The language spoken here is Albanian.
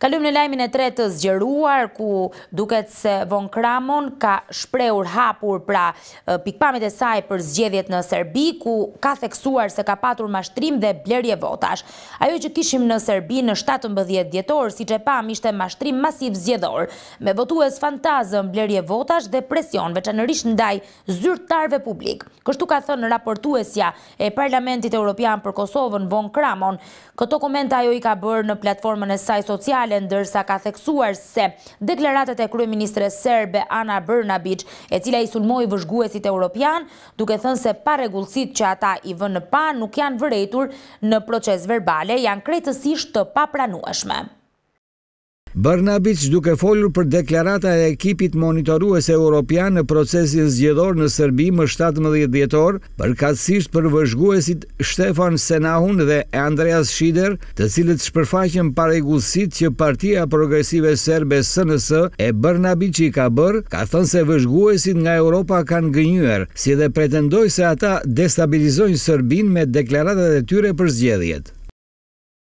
Kalujmë në lajmin e tre të zgjeruar, ku duket se Von Kramon ka shpreur hapur pra pikpamit e saj për zgjedhjet në Serbi, ku ka theksuar se ka patur mashtrim dhe blerje votash. Ajo që kishim në Serbi në 17 djetor si që e pam ishte mashtrim masiv zgjedhor, me votues fantazëm, blerje votash dhe presion, veç anërish ndaj zyrtarve publik. Kështu ka thënë në raportuesja e Parlamentit Europian për Kosovën Von Kramon, këto komenta ajo i ka bërë në platformën e saj social, virtuale, ndërsa ka theksuar se deklaratet e kryeministre serbe Ana Brnabic, e cila i sulmoj vëzhguesit europian, duke thënë se pa që ata i vënë pa nuk janë vërejtur në proces verbale, janë kretësisht të papranueshme. Barnabic duke folur për deklarata e ekipit monitorues europian në procesin zgjedhor në Serbi më 17 djetor, përkatsisht për vëzhguesit Stefan Senahun dhe Andreas Shider, të cilët shpërfaqen paregullësit që partia progresive serbe SNS e Barnabic i ka bërë, ka thënë se vëzhguesit nga Europa kanë gënyër, si dhe pretendoj se ata destabilizojnë Sërbin me deklaratat e tyre për zgjedhjet.